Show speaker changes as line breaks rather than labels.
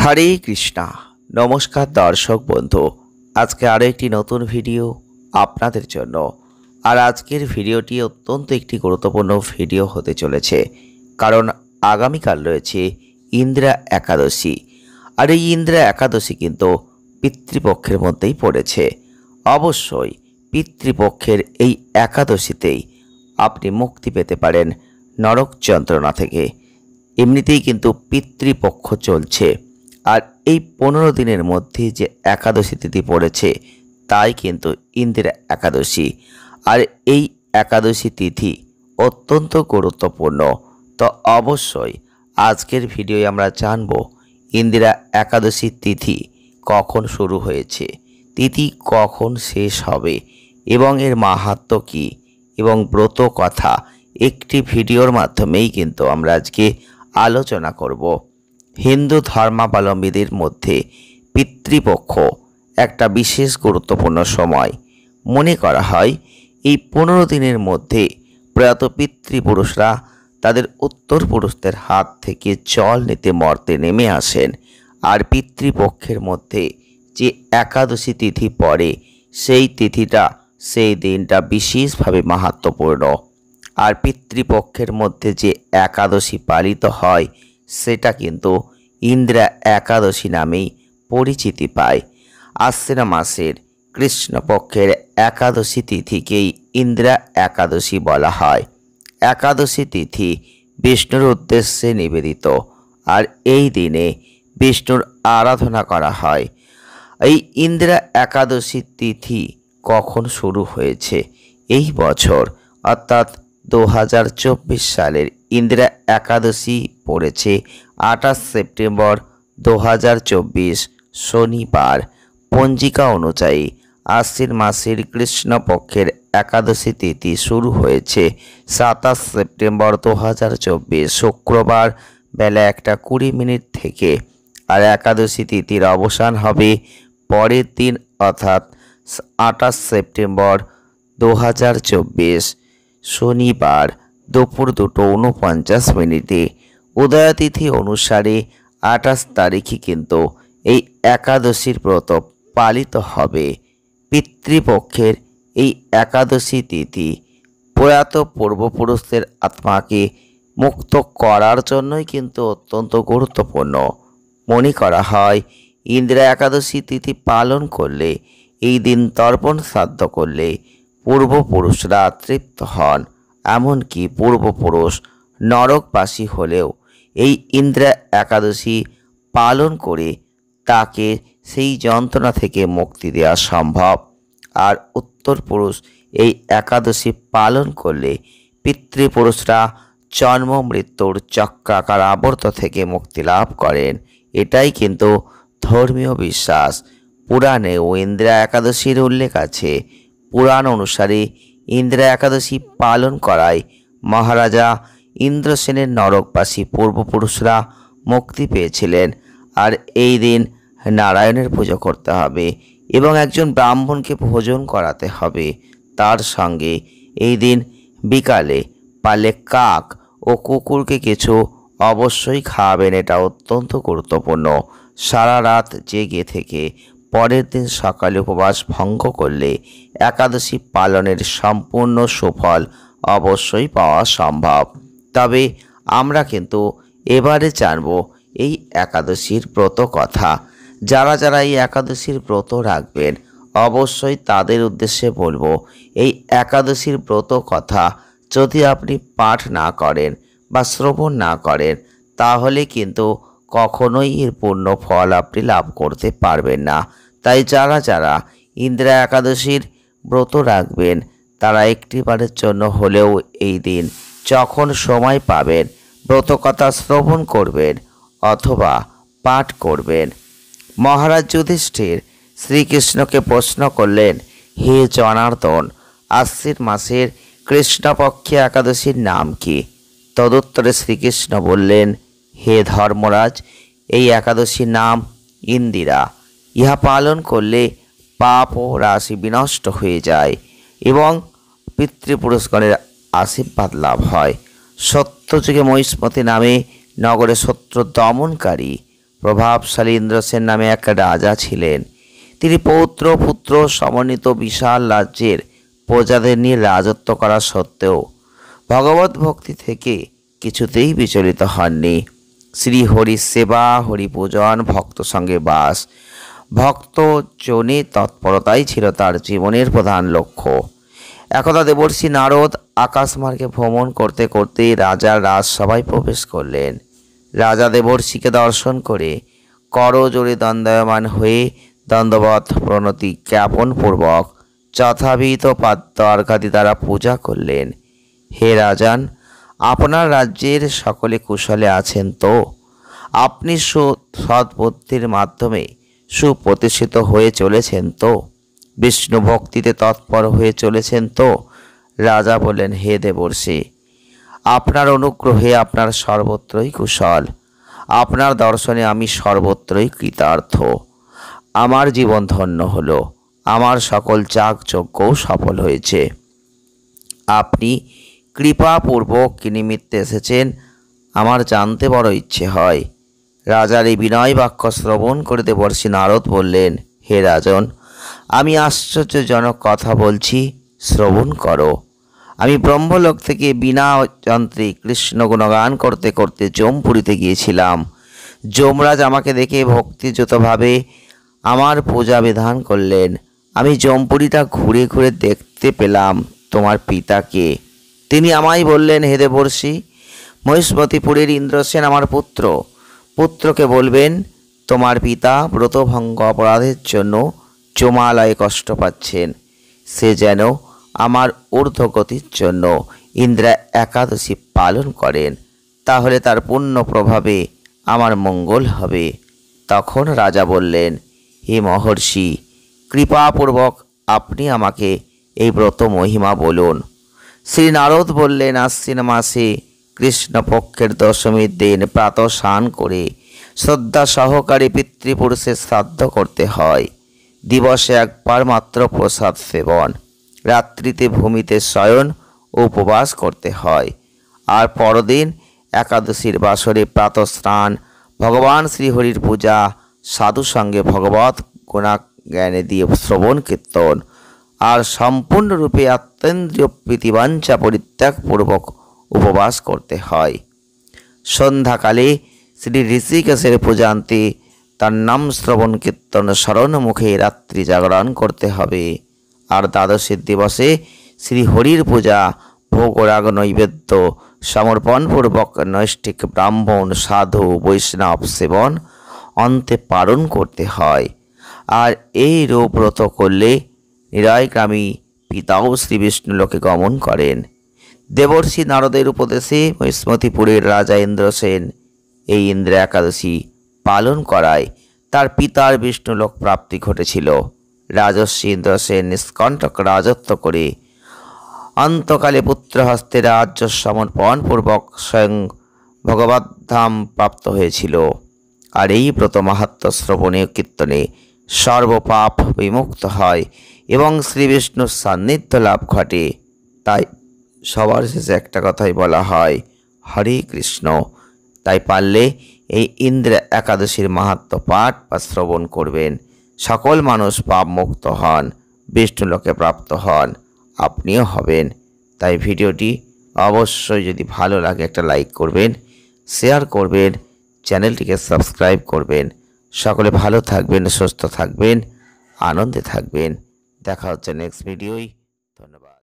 হরে কৃষ্ণা নমস্কার দর্শক বন্ধু আজকে আরও একটি নতুন ভিডিও আপনাদের জন্য আর আজকের ভিডিওটি অত্যন্ত একটি গুরুত্বপূর্ণ ভিডিও হতে চলেছে কারণ আগামীকাল রয়েছে ইন্দ্রা একাদশী আর এই ইন্দ্রা একাদশী কিন্তু পিতৃপক্ষের মধ্যেই পড়েছে অবশ্যই পিতৃপক্ষের এই একাদশীতেই আপনি মুক্তি পেতে পারেন নরক যন্ত্রণা থেকে এমনিতেই কিন্তু পিতৃপক্ষ চলছে আর এই পনেরো দিনের মধ্যে যে একাদশী তিথি পড়েছে তাই কিন্তু ইন্দিরা একাদশী আর এই একাদশী তিথি অত্যন্ত গুরুত্বপূর্ণ তো অবশ্যই আজকের ভিডিওয় আমরা জানব ইন্দিরা একাদশী তিথি কখন শুরু হয়েছে তিথি কখন শেষ হবে এবং এর মাহাত্ম কী এবং ব্রত কথা একটি ভিডিওর মাধ্যমেই কিন্তু আমরা আজকে আলোচনা করব হিন্দু ধর্মাবলম্বীদের মধ্যে পিতৃপক্ষ একটা বিশেষ গুরুত্বপূর্ণ সময় মনে করা হয় এই পনেরো দিনের মধ্যে প্রয়াত পিতৃপুরুষরা তাদের উত্তরপুরুষদের হাত থেকে জল নিতে মর্তে নেমে আসেন আর পিতৃপক্ষের মধ্যে যে একাদশী তিথি পড়ে সেই তিথিটা সেই দিনটা বিশেষভাবে মাহাত্মপূর্ণ আর পিতৃপক্ষের মধ্যে যে একাদশী পালিত হয় সেটা কিন্তু ইন্দ্রা একাদশী নামেই পরিচিতি পায় আশ্বিন মাসের কৃষ্ণপক্ষের একাদশী তিথিকেই ইন্দ্রা একাদশী বলা হয় একাদশী তিথি বিষ্ণুর উদ্দেশ্যে নিবেদিত আর এই দিনে বিষ্ণুর আরাধনা করা হয় এই ইন্দ্রা একাদশী তিথি কখন শুরু হয়েছে এই বছর অর্থাৎ দু সালের ইন্দিরা একাদশী পড়েছে আঠাশ সেপ্টেম্বর দু শনিবার পঞ্জিকা অনুযায়ী আশ্বিন মাসের কৃষ্ণপক্ষের একাদশী তিথি শুরু হয়েছে সাতাশ সেপ্টেম্বর দু শুক্রবার বেলা একটা কুড়ি মিনিট থেকে আর একাদশী তিথির অবসান হবে পরের দিন অর্থাৎ আঠাশ সেপ্টেম্বর দু শনিবার দুপুর দুটো উনপঞ্চাশ মিনিটে উদয়াতিথি অনুসারে আঠাশ তারিখে কিন্তু এই একাদশীর ব্রত পালিত হবে পিতৃপক্ষের এই একাদশী তিথি প্রয়াত পূর্বপুরুষদের আত্মাকে মুক্ত করার জন্যই কিন্তু অত্যন্ত গুরুত্বপূর্ণ মনে করা হয় ইন্দিরা একাদশী তিথি পালন করলে এই দিন তর্পণ শ্রাদ্ধ করলে পূর্বপুরুষরা তৃপ্ত হন এমনকি পূর্বপুরুষ নরকবাসী হলেও এই ইন্দ্রা একাদশী পালন করে তাকে সেই যন্ত্রণা থেকে মুক্তি দেওয়া সম্ভব আর উত্তর পুরুষ এই একাদশী পালন করলে পিতৃপুরুষরা জন্ম মৃত্যুর চক্রাকার আবর্ত থেকে মুক্তি লাভ করেন এটাই কিন্তু ধর্মীয় বিশ্বাস পুরাণে ও ইন্দ্রা একাদশীর উল্লেখ আছে পুরাণ অনুসারে ইন্দ্রা একাদশী পালন করায় মহারাজা ইন্দ্রসেনের নরকবাসী পূর্বপুরুষরা মুক্তি পেয়েছিলেন আর এই দিন নারায়ণের পুজো করতে হবে এবং একজন ব্রাহ্মণকে ভোজন করাতে হবে তার সঙ্গে এই দিন বিকালে পালে কাক ও কুকুরকে কিছু অবশ্যই খাওয়াবেন এটা অত্যন্ত গুরুত্বপূর্ণ সারা রাত জেগে থেকে পরের দিন সকালে উপবাস ভঙ্গ করলে একাদশী পালনের সম্পূর্ণ সুফল অবশ্যই পাওয়া সম্ভব তবে আমরা কিন্তু এবারে জানব এই একাদশীর ব্রত কথা যারা যারা এই একাদশীর ব্রত রাখবেন অবশ্যই তাদের উদ্দেশ্যে বলবো এই একাদশীর ব্রত কথা যদি আপনি পাঠ না করেন বা শ্রবণ না করেন তাহলে কিন্তু কখনোই এর পূর্ণ ফল আপনি লাভ করতে পারবেন না তাই যারা যারা ইন্দ্রা একাদশীর ব্রত রাখবেন তারা একটিবারের জন্য হলেও এই দিন যখন সময় পাবেন ব্রতকথা শ্রবণ করবেন অথবা পাঠ করবেন মহারাজ যুধিষ্ঠির শ্রীকৃষ্ণকে প্রশ্ন করলেন হে জনার্দন আশ্বিন মাসের কৃষ্ণপক্ষে একাদশীর নাম কি তদুত্তরে শ্রীকৃষ্ণ বললেন হে ধর্মরাজ এই একাদশী নাম ইন্দিরা ইহা পালন করলে পাপ ও রাশি বিনষ্ট হয়ে যায় এবং পিতৃপুরস্কারের আশীর্বাদ লাভ হয় সত্যযুগে মহিষ্মতি নামে নগরে শত্রু দমনকারী প্রভাবশালী ইন্দ্রসেন নামে এক রাজা ছিলেন তিনি পৌত্র পুত্র সমন্বিত বিশাল রাজ্যের প্রজাদের নিয়ে রাজত্ব করা সত্ত্বেও ভগবত ভক্তি থেকে কিছুতেই বিচলিত হননি শ্রী হরি সেবা হরি পূজন ভক্ত সঙ্গে বাস ভক্ত জনে তৎপরতাই ছিল তার জীবনের প্রধান লক্ষ্য একদা দেবর্ষী নারদ আকাশমার্গে ভ্রমণ করতে করতে রাজার রাজসভায় প্রবেশ করলেন রাজা দেবর্ষিকে দর্শন করে করজোরে দণ্ডায়মান হয়ে দ্বন্দ্ববধ প্রণতি জ্ঞাপনপূর্বক যথাবিহিত পাদ্য অর্ঘাদি দ্বারা পূজা করলেন হে রাজান আপনার রাজ্যের সকলে কুশলে আছেন তো আপনি সৎবুদ্ধির মাধ্যমে সুপ্রতিষ্ঠিত হয়ে চলেছেন তো বিষ্ণু ভক্তিতে তৎপর হয়ে চলেছেন তো রাজা বলেন হে দেবর্ষি আপনার অনুগ্রহে আপনার সর্বত্রই কুশল আপনার দর্শনে আমি সর্বত্রই কৃতার্থ আমার জীবন ধন্য হল আমার সকল চাকযজ্ঞও সফল হয়েছে আপনি কৃপাপূর্বক কি নিমিত্তে এসেছেন আমার জানতে বড় ইচ্ছে হয় রাজার এই বিনয় বাক্য শ্রবণ করে দেবর্ষী নারদ বললেন হে রাজন আমি আশ্চর্যজনক কথা বলছি শ্রবণ করো আমি ব্রহ্মলোক থেকে বিনা যন্ত্রে কৃষ্ণ গুণগান করতে করতে যমপুরীতে গিয়েছিলাম যমরাজ আমাকে দেখে ভক্তিযতভাবে আমার পূজা বিধান করলেন আমি যমপুরীটা ঘুরে ঘুরে দেখতে পেলাম তোমার পিতাকে তিনি আমায় বললেন হেদে বর্ষি মহিষ্মতিপুরীর ইন্দ্রসেন আমার পুত্র পুত্রকে বলবেন তোমার পিতা ব্রতভঙ্গ অপরাধের জন্য চোমালয়ে কষ্ট পাচ্ছেন সে যেন আমার ঊর্ধ্বগতির জন্য ইন্দ্রা একাদশী পালন করেন তাহলে তার পুণ্য প্রভাবে আমার মঙ্গল হবে তখন রাজা বললেন হে মহর্ষি কৃপাপূর্বক আপনি আমাকে এই ব্রত মহিমা বলুন শ্রী নারদ বললেন আশ্বিন মাসে কৃষ্ণপক্ষের দশমীর দিন প্রাতঃ স্নান করে শ্রদ্ধা সহকারী পিতৃপুরুষের শ্রাদ্ধ করতে হয় দিবসে একবার মাত্র প্রসাদ সেবন রাত্রিতে ভূমিতে শয়ন উপবাস করতে হয় আর পরদিন একাদশীর বাসরে প্রাত স্নান ভগবান শ্রীহরির পূজা সাধু সঙ্গে ভগবত গুণা জ্ঞানে দিয়ে শ্রবণ কীর্তন আর সম্পূর্ণরূপে আত্মেন্দ্রীয় প্রীতিবাঞ্ছা পরিত্যাগপূর্বক উপবাস করতে হয় সন্ধ্যাকালে শ্রী ঋষিকেশের পূজান্তে তার নাম শ্রবণ কীর্তন স্মরণ মুখে রাত্রি জাগরণ করতে হবে আর দ্বাদশীর দিবসে শ্রী হরির পূজা ভোগরাগ নৈবেদ্য সমর্পণপূর্বক নৈষ্ঠিক ব্রাহ্মণ সাধু বৈষ্ণব সেবন অন্তে পালন করতে হয় আর এই রূপ ব্রত করলে নিরায়গ্রামী পিতাও শ্রীবিষ্ণু লোকে গমন করেন দেবর্ষি নারদের উপদেশে মহিষ্মতিপুরের রাজা ইন্দ্রসেন এই ইন্দ্র একাদশী পালন করায় তার পিতার বিষ্ণুলোক প্রাপ্তি ঘটেছিল রাজস্বী ইন্দ্রসেন নিষ্কণ্টক রাজত্ব করে অন্তকালে পুত্রহস্তে রাজ্য সমর্পণপূর্বক স্বয়ং ভগবদ্ধাম প্রাপ্ত হয়েছিল আর এই ব্রত মাহাত্ম শ্রবণীয় কীর্তনে সর্বপাপ বিমুক্ত হয় এবং শ্রীবিষ্ণুর সান্নিধ্য লাভ ঘটে তাই সবার শেষে একটা কথাই বলা হয় হরে কৃষ্ণ তাই পারলে এই ইন্দ্র একাদশীর মাহাত্ম পাঠ বা শ্রবণ করবেন সকল মানুষ পাপ মুক্ত হন বিষ্ণুলোকে প্রাপ্ত হন আপনিও হবেন তাই ভিডিওটি অবশ্যই যদি ভালো লাগে একটা লাইক করবেন শেয়ার করবেন চ্যানেলটিকে সাবস্ক্রাইব করবেন সকলে ভালো থাকবেন সুস্থ থাকবেন আনন্দে থাকবেন দেখা হচ্ছে নেক্সট ভিডিওই